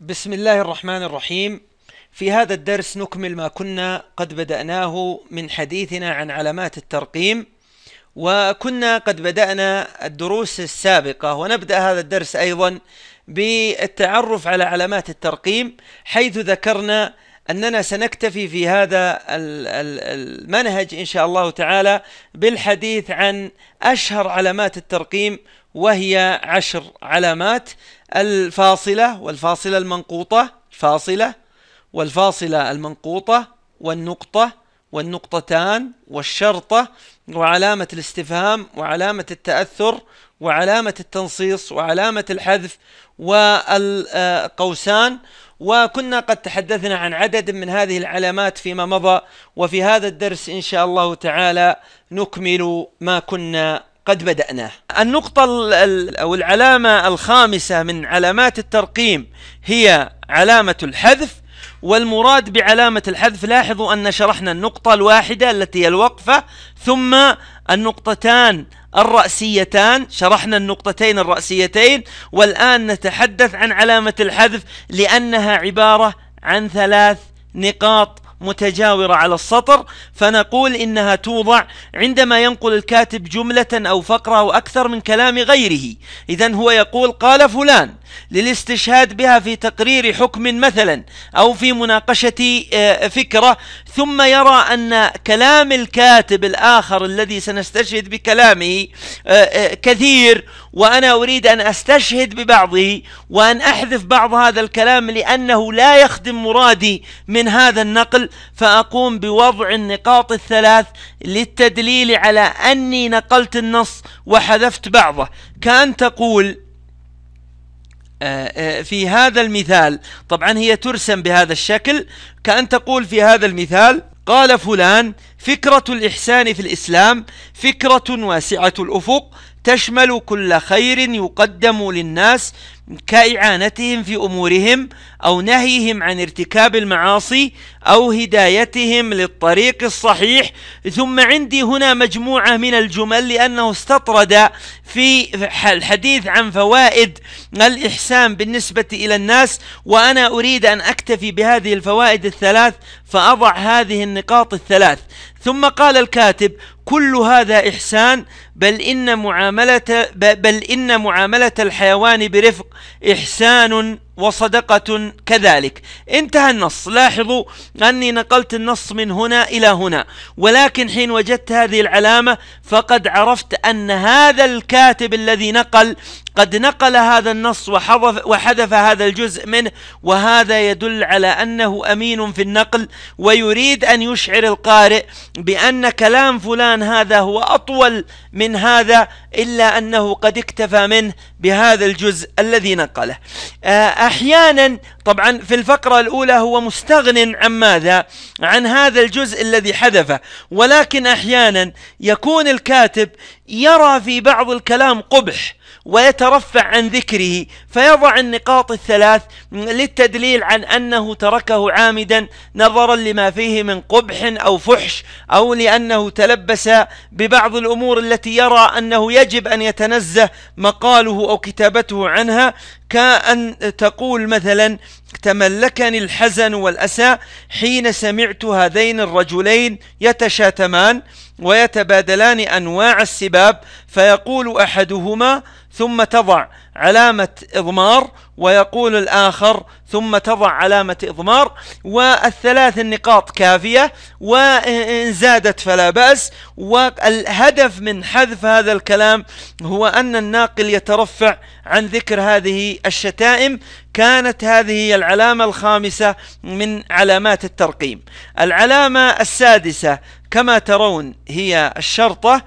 بسم الله الرحمن الرحيم في هذا الدرس نكمل ما كنا قد بدأناه من حديثنا عن علامات الترقيم وكنا قد بدأنا الدروس السابقة ونبدأ هذا الدرس أيضا بالتعرف على علامات الترقيم حيث ذكرنا أننا سنكتفي في هذا المنهج إن شاء الله تعالى بالحديث عن أشهر علامات الترقيم وهي عشر علامات الفاصلة والفاصلة المنقوطة فاصلة والفاصلة المنقوطة والنقطة والنقطتان والشرطة وعلامة الاستفهام وعلامة التأثر وعلامة التنصيص وعلامة الحذف والقوسان وكنا قد تحدثنا عن عدد من هذه العلامات فيما مضى وفي هذا الدرس إن شاء الله تعالى نكمل ما كنا قد بدأناه النقطة أو العلامة الخامسة من علامات الترقيم هي علامة الحذف والمراد بعلامة الحذف لاحظوا أن شرحنا النقطة الواحدة التي هي الوقفة ثم النقطتان الرأسيتان شرحنا النقطتين الرأسيتين والآن نتحدث عن علامة الحذف لأنها عبارة عن ثلاث نقاط متجاورة على السطر فنقول إنها توضع عندما ينقل الكاتب جملة أو فقرة أو أكثر من كلام غيره إذا هو يقول قال فلان للاستشهاد بها في تقرير حكم مثلا أو في مناقشة آه، فكرة ثم يرى أن كلام الكاتب الآخر الذي سنستشهد بكلامه آه، آه، كثير وأنا أريد أن أستشهد ببعضه وأن أحذف بعض هذا الكلام لأنه لا يخدم مرادي من هذا النقل فأقوم بوضع النقاط الثلاث للتدليل على أني نقلت النص وحذفت بعضه كأن تقول آه، آه، في هذا المثال طبعا هي ترسم بهذا الشكل كأن تقول في هذا المثال قال فلان فكرة الإحسان في الإسلام فكرة واسعة الأفق تشمل كل خير يقدم للناس كإعانتهم في أمورهم أو نهيهم عن ارتكاب المعاصي أو هدايتهم للطريق الصحيح ثم عندي هنا مجموعة من الجمل لأنه استطرد في الحديث عن فوائد الإحسان بالنسبة إلى الناس وأنا أريد أن أكتفي بهذه الفوائد الثلاث فأضع هذه النقاط الثلاث ثم قال الكاتب كل هذا إحسان بل إن معاملة بل إن معاملة الحيوان برفق إحسان وصدقة كذلك انتهى النص لاحظوا أني نقلت النص من هنا إلى هنا ولكن حين وجدت هذه العلامة فقد عرفت أن هذا الكاتب الذي نقل قد نقل هذا النص وحذف, وحذف هذا الجزء منه وهذا يدل على أنه أمين في النقل ويريد أن يشعر القارئ بأن كلام فلان هذا هو أطول من من هذا إلا أنه قد اكتفى منه بهذا الجزء الذي نقله آه، أحيانا طبعا في الفقرة الأولى هو مستغن عن ماذا؟ عن هذا الجزء الذي حذفه ولكن أحيانا يكون الكاتب يرى في بعض الكلام قبح ويترفع عن ذكره فيضع النقاط الثلاث للتدليل عن أنه تركه عامدا نظرا لما فيه من قبح أو فحش أو لأنه تلبس ببعض الأمور التي يرى أنه يجب أن يتنزه مقاله أو كتابته عنها كأن تقول مثلا تملكني الحزن والأسى حين سمعت هذين الرجلين يتشاتمان ويتبادلان أنواع السباب فيقول أحدهما ثم تضع علامة إضمار ويقول الآخر ثم تضع علامة إضمار والثلاث النقاط كافية وإن زادت فلا بأس والهدف من حذف هذا الكلام هو أن الناقل يترفع عن ذكر هذه الشتائم كانت هذه هي العلامة الخامسة من علامات الترقيم العلامة السادسة كما ترون هي الشرطة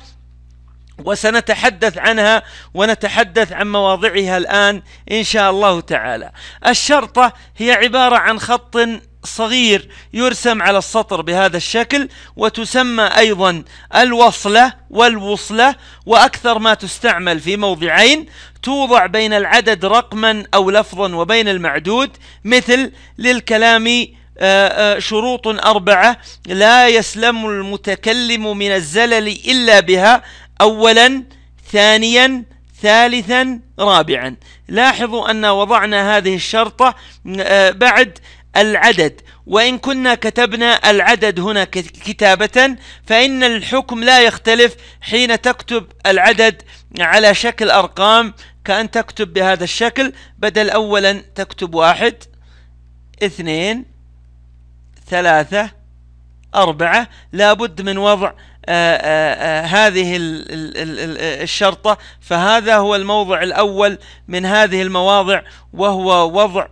وسنتحدث عنها ونتحدث عن مواضعها الآن إن شاء الله تعالى الشرطة هي عبارة عن خط صغير يرسم على السطر بهذا الشكل وتسمى أيضا الوصلة والوصلة وأكثر ما تستعمل في موضعين توضع بين العدد رقما أو لفظا وبين المعدود مثل للكلام آه، آه، شروط أربعة لا يسلم المتكلم من الزلل إلا بها أولا ثانيا ثالثا رابعا لاحظوا أن وضعنا هذه الشرطة آه، بعد العدد وإن كنا كتبنا العدد هنا كتابة فإن الحكم لا يختلف حين تكتب العدد على شكل أرقام كأن تكتب بهذا الشكل بدل أولا تكتب واحد اثنين ثلاثة أربعة لابد من وضع آه، آه، آه، هذه الشرطة فهذا هو الموضع الأول من هذه المواضع وهو وضع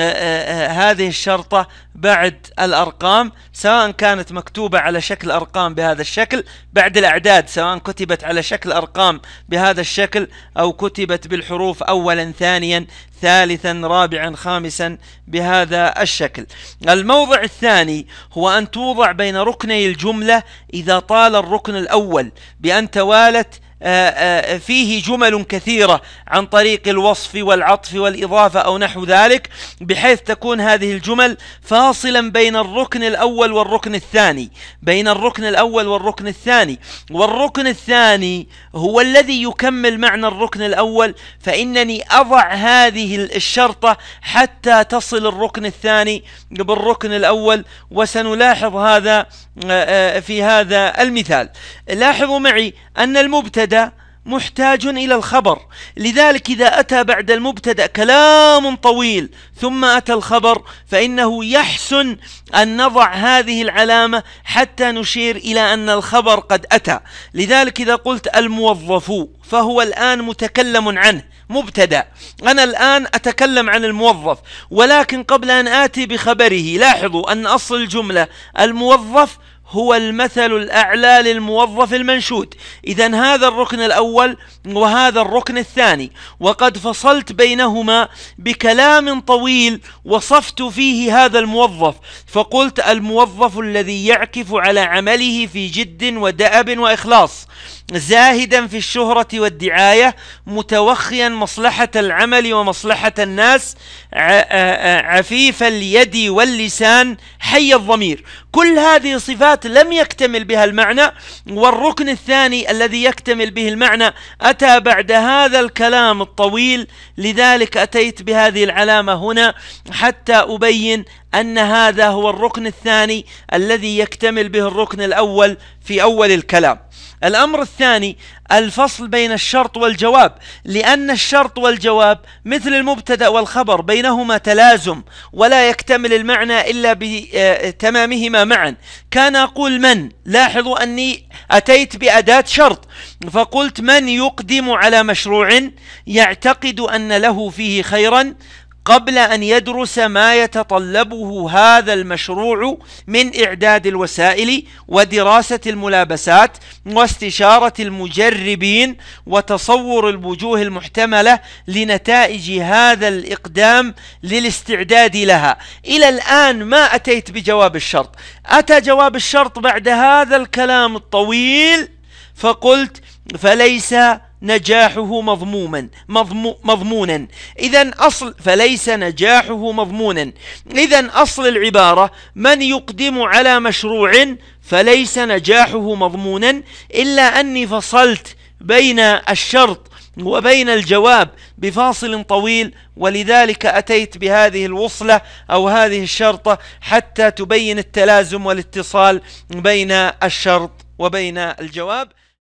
آه، آه، هذه الشرطة بعد الأرقام سواء كانت مكتوبة على شكل أرقام بهذا الشكل بعد الأعداد سواء كتبت على شكل أرقام بهذا الشكل أو كتبت بالحروف أولا ثانيا ثالثا رابعا خامسا بهذا الشكل الموضع الثاني هو أن توضع بين ركني الجملة إذا طال الركن الأول بأن توالت آه، آه، فيه جمل كثيرة عن طريق الوصف والعطف والإضافة أو نحو ذلك بحيث تكون هذه الجمل فاصلا بين الركن الأول والركن الثاني بين الركن الأول والركن الثاني والركن الثاني هو الذي يكمل معنى الركن الأول فإنني أضع هذه الشرطة حتى تصل الركن الثاني بالركن الأول وسنلاحظ هذا آه، في هذا المثال لاحظوا معي أن المبتدأ المبتدأ محتاج إلى الخبر لذلك إذا أتى بعد المبتدأ كلام طويل ثم أتى الخبر فإنه يحسن أن نضع هذه العلامة حتى نشير إلى أن الخبر قد أتى لذلك إذا قلت الموظف فهو الآن متكلم عنه مبتدأ أنا الآن أتكلم عن الموظف ولكن قبل أن آتي بخبره لاحظوا أن أصل الجملة الموظف هو المثل الأعلى للموظف المنشود إذا هذا الركن الأول وهذا الركن الثاني وقد فصلت بينهما بكلام طويل وصفت فيه هذا الموظف فقلت الموظف الذي يعكف على عمله في جد ودأب وإخلاص زاهدا في الشهرة والدعاية متوخيا مصلحة العمل ومصلحة الناس عفيف اليد واللسان حي الضمير كل هذه الصفات لم يكتمل بها المعنى والركن الثاني الذي يكتمل به المعنى أتى بعد هذا الكلام الطويل لذلك أتيت بهذه العلامة هنا حتى أبين أن هذا هو الركن الثاني الذي يكتمل به الركن الأول في أول الكلام الأمر الثاني الفصل بين الشرط والجواب لأن الشرط والجواب مثل المبتدأ والخبر بينهما تلازم ولا يكتمل المعنى إلا بتمامهما آه، معا كان أقول من لاحظوا أني أتيت بأداة شرط فقلت من يقدم على مشروع يعتقد أن له فيه خيرا قبل أن يدرس ما يتطلبه هذا المشروع من إعداد الوسائل ودراسة الملابسات واستشارة المجربين وتصور الوجوه المحتملة لنتائج هذا الإقدام للاستعداد لها إلى الآن ما أتيت بجواب الشرط أتى جواب الشرط بعد هذا الكلام الطويل فقلت فليس نجاحه مضموما مضمو مضمونا إذا أصل فليس نجاحه مضمونا إذا أصل العبارة من يقدم على مشروع فليس نجاحه مضمونا إلا أني فصلت بين الشرط وبين الجواب بفاصل طويل ولذلك أتيت بهذه الوصلة أو هذه الشرطة حتى تبين التلازم والاتصال بين الشرط وبين الجواب